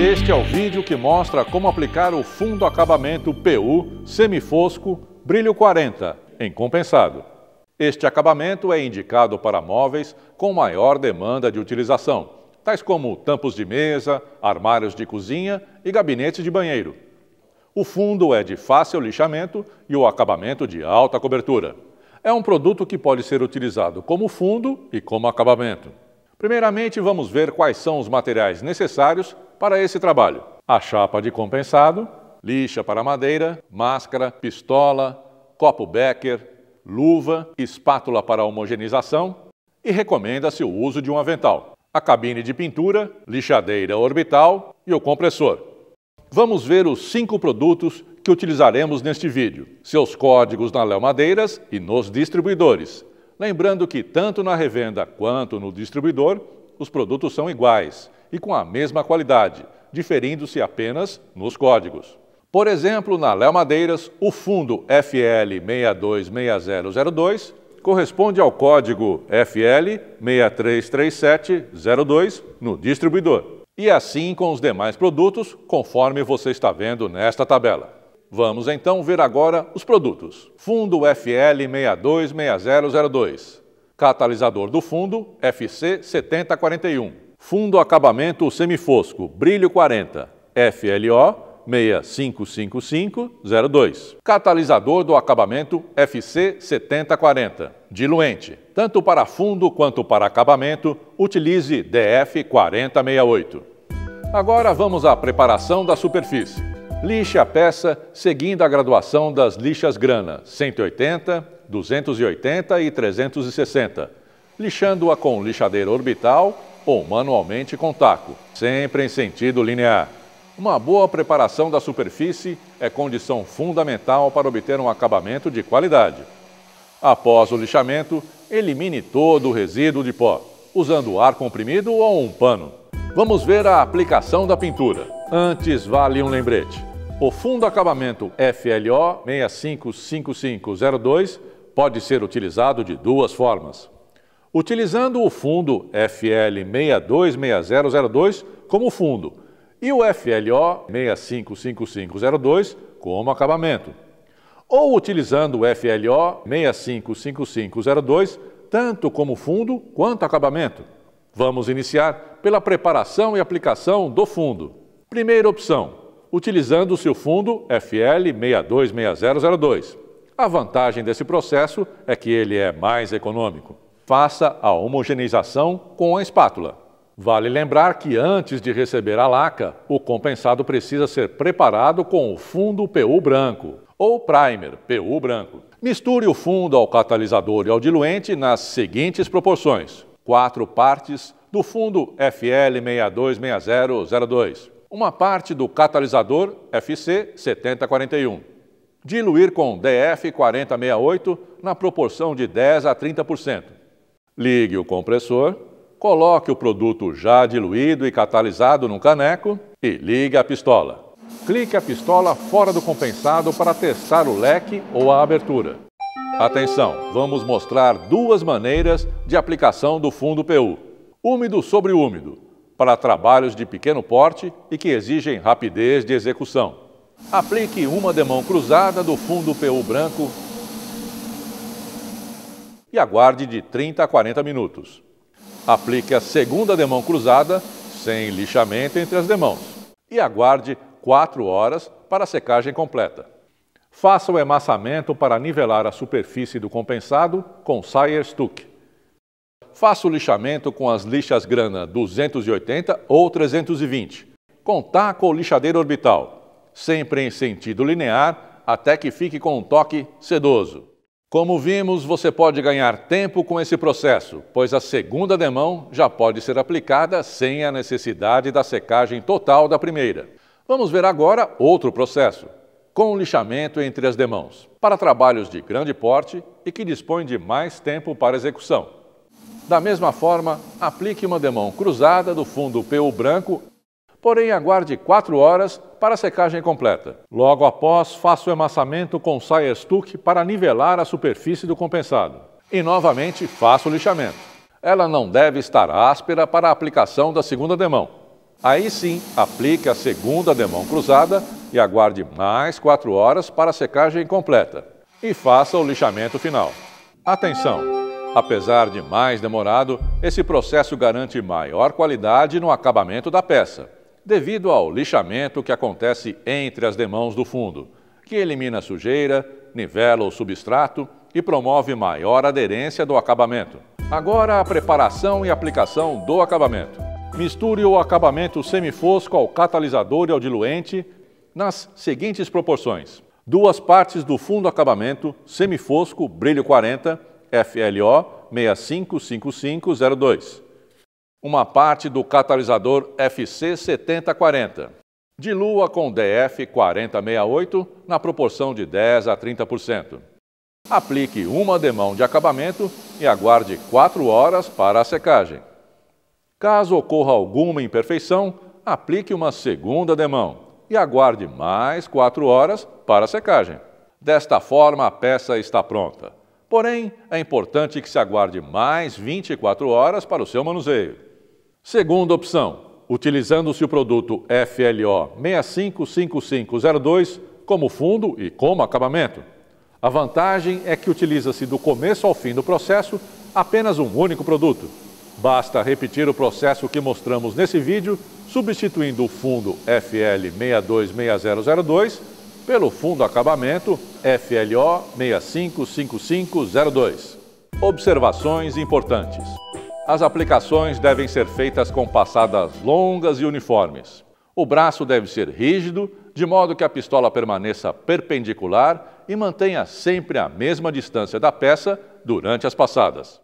Este é o vídeo que mostra como aplicar o fundo acabamento PU semifosco brilho 40 em compensado. Este acabamento é indicado para móveis com maior demanda de utilização, tais como tampos de mesa, armários de cozinha e gabinetes de banheiro. O fundo é de fácil lixamento e o acabamento de alta cobertura. É um produto que pode ser utilizado como fundo e como acabamento. Primeiramente, vamos ver quais são os materiais necessários para esse trabalho: a chapa de compensado, lixa para madeira, máscara, pistola, copo Becker, luva, espátula para homogeneização e recomenda-se o uso de um avental, a cabine de pintura, lixadeira orbital e o compressor. Vamos ver os cinco produtos que utilizaremos neste vídeo, seus códigos na Léo Madeiras e nos distribuidores. Lembrando que tanto na revenda quanto no distribuidor, os produtos são iguais e com a mesma qualidade, diferindo-se apenas nos códigos. Por exemplo, na Léo Madeiras, o fundo FL626002 corresponde ao código FL633702 no distribuidor. E assim com os demais produtos, conforme você está vendo nesta tabela. Vamos então ver agora os produtos. Fundo FL626002. Catalisador do fundo FC7041. Fundo acabamento semifosco, brilho 40, FLO 655502. Catalisador do acabamento FC7040. Diluente. Tanto para fundo quanto para acabamento, utilize DF4068. Agora vamos à preparação da superfície. Lixe a peça seguindo a graduação das lixas grana 180, 280 e 360, lixando-a com lixadeira orbital ou manualmente com taco, sempre em sentido linear. Uma boa preparação da superfície é condição fundamental para obter um acabamento de qualidade. Após o lixamento, elimine todo o resíduo de pó, usando ar comprimido ou um pano. Vamos ver a aplicação da pintura. Antes vale um lembrete. O fundo acabamento FLO 655502 pode ser utilizado de duas formas utilizando o fundo FL626002 como fundo e o FLO 655502 como acabamento, ou utilizando o FLO 655502 tanto como fundo quanto acabamento. Vamos iniciar pela preparação e aplicação do fundo. Primeira opção, utilizando -se o fundo FL626002. A vantagem desse processo é que ele é mais econômico. Faça a homogeneização com a espátula. Vale lembrar que antes de receber a laca, o compensado precisa ser preparado com o fundo PU branco ou primer PU branco. Misture o fundo ao catalisador e ao diluente nas seguintes proporções: quatro partes do fundo FL626002, uma parte do catalisador FC7041. Diluir com DF4068 na proporção de 10 a 30%. Ligue o compressor, coloque o produto já diluído e catalisado num caneco e ligue a pistola. Clique a pistola fora do compensado para testar o leque ou a abertura. Atenção, vamos mostrar duas maneiras de aplicação do fundo PU. Úmido sobre úmido, para trabalhos de pequeno porte e que exigem rapidez de execução. Aplique uma demão cruzada do fundo PU branco e aguarde de 30 a 40 minutos. Aplique a segunda demão cruzada, sem lixamento entre as demãos, e aguarde 4 horas para a secagem completa. Faça o emassamento para nivelar a superfície do compensado com Sire Stuck. Faça o lixamento com as lixas grana 280 ou 320, com taco ou lixadeira orbital, sempre em sentido linear, até que fique com um toque sedoso. Como vimos, você pode ganhar tempo com esse processo, pois a segunda demão já pode ser aplicada sem a necessidade da secagem total da primeira. Vamos ver agora outro processo, com lixamento entre as demãos, para trabalhos de grande porte e que dispõem de mais tempo para execução. Da mesma forma, aplique uma demão cruzada do fundo PU branco porém aguarde 4 horas para a secagem completa. Logo após, faça o amassamento com saia estuque para nivelar a superfície do compensado. E novamente, faça o lixamento. Ela não deve estar áspera para a aplicação da segunda demão. Aí sim, aplique a segunda demão cruzada e aguarde mais 4 horas para a secagem completa. E faça o lixamento final. Atenção! Apesar de mais demorado, esse processo garante maior qualidade no acabamento da peça devido ao lixamento que acontece entre as demãos do fundo, que elimina sujeira, nivela o substrato e promove maior aderência do acabamento. Agora a preparação e aplicação do acabamento. Misture o acabamento semifosco ao catalisador e ao diluente nas seguintes proporções. Duas partes do fundo acabamento semifosco brilho 40 FLO 655502 uma parte do catalisador FC 7040. Dilua com DF 4068 na proporção de 10 a 30%. Aplique uma demão de acabamento e aguarde 4 horas para a secagem. Caso ocorra alguma imperfeição, aplique uma segunda demão e aguarde mais 4 horas para a secagem. Desta forma, a peça está pronta. Porém, é importante que se aguarde mais 24 horas para o seu manuseio. Segunda opção, utilizando-se o produto FLO 655502 como fundo e como acabamento. A vantagem é que utiliza-se do começo ao fim do processo apenas um único produto. Basta repetir o processo que mostramos nesse vídeo, substituindo o fundo FL 626002 pelo fundo acabamento FLO 655502. Observações importantes. As aplicações devem ser feitas com passadas longas e uniformes. O braço deve ser rígido, de modo que a pistola permaneça perpendicular e mantenha sempre a mesma distância da peça durante as passadas,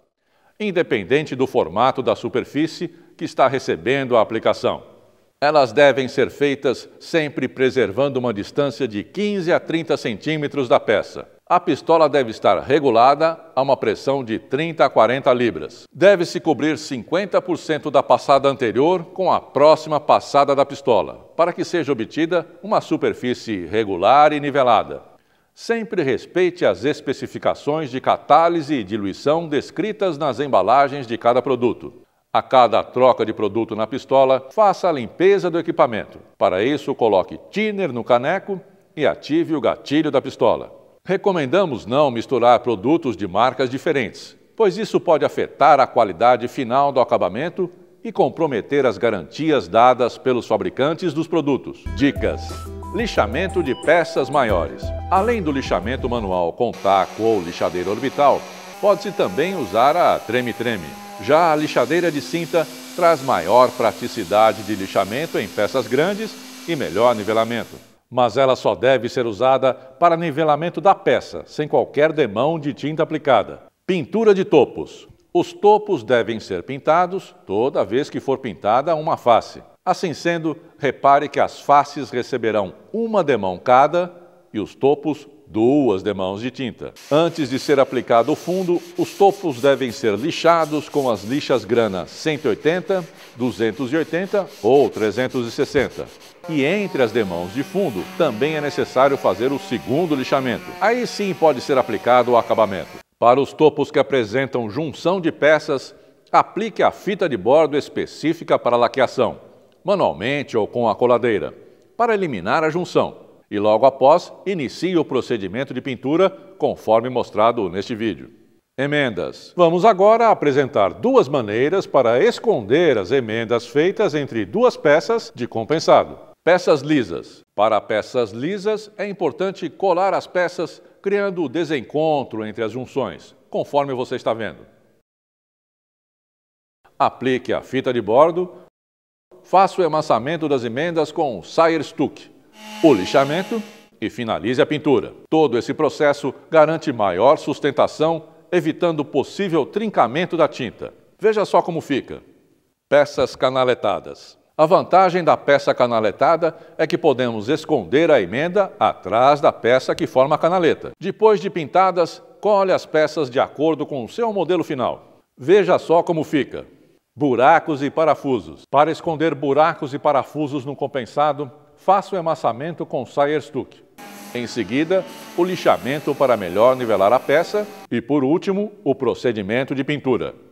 independente do formato da superfície que está recebendo a aplicação. Elas devem ser feitas sempre preservando uma distância de 15 a 30 centímetros da peça. A pistola deve estar regulada a uma pressão de 30 a 40 libras. Deve-se cobrir 50% da passada anterior com a próxima passada da pistola, para que seja obtida uma superfície regular e nivelada. Sempre respeite as especificações de catálise e diluição descritas nas embalagens de cada produto. A cada troca de produto na pistola, faça a limpeza do equipamento. Para isso, coloque thinner no caneco e ative o gatilho da pistola. Recomendamos não misturar produtos de marcas diferentes, pois isso pode afetar a qualidade final do acabamento e comprometer as garantias dadas pelos fabricantes dos produtos. Dicas: lixamento de peças maiores. Além do lixamento manual com taco ou lixadeira orbital, pode-se também usar a treme-treme. Já a lixadeira de cinta traz maior praticidade de lixamento em peças grandes e melhor nivelamento mas ela só deve ser usada para nivelamento da peça, sem qualquer demão de tinta aplicada. Pintura de topos. Os topos devem ser pintados toda vez que for pintada uma face. Assim sendo, repare que as faces receberão uma demão cada e os topos duas demãos de tinta. Antes de ser aplicado o fundo, os topos devem ser lixados com as lixas grana 180, 280 ou 360. E entre as demãos de fundo, também é necessário fazer o segundo lixamento. Aí sim pode ser aplicado o acabamento. Para os topos que apresentam junção de peças, aplique a fita de bordo específica para laqueação, manualmente ou com a coladeira, para eliminar a junção. E logo após, inicie o procedimento de pintura, conforme mostrado neste vídeo. Emendas. Vamos agora apresentar duas maneiras para esconder as emendas feitas entre duas peças de compensado. Peças lisas. Para peças lisas, é importante colar as peças, criando desencontro entre as junções, conforme você está vendo. Aplique a fita de bordo. Faça o emassamento das emendas com Sire Stuck, o lixamento e finalize a pintura. Todo esse processo garante maior sustentação, evitando possível trincamento da tinta. Veja só como fica. Peças canaletadas. A vantagem da peça canaletada é que podemos esconder a emenda atrás da peça que forma a canaleta. Depois de pintadas, colhe as peças de acordo com o seu modelo final. Veja só como fica. Buracos e parafusos. Para esconder buracos e parafusos no compensado, faça o emassamento com Sayer Stuck. Em seguida, o lixamento para melhor nivelar a peça e, por último, o procedimento de pintura.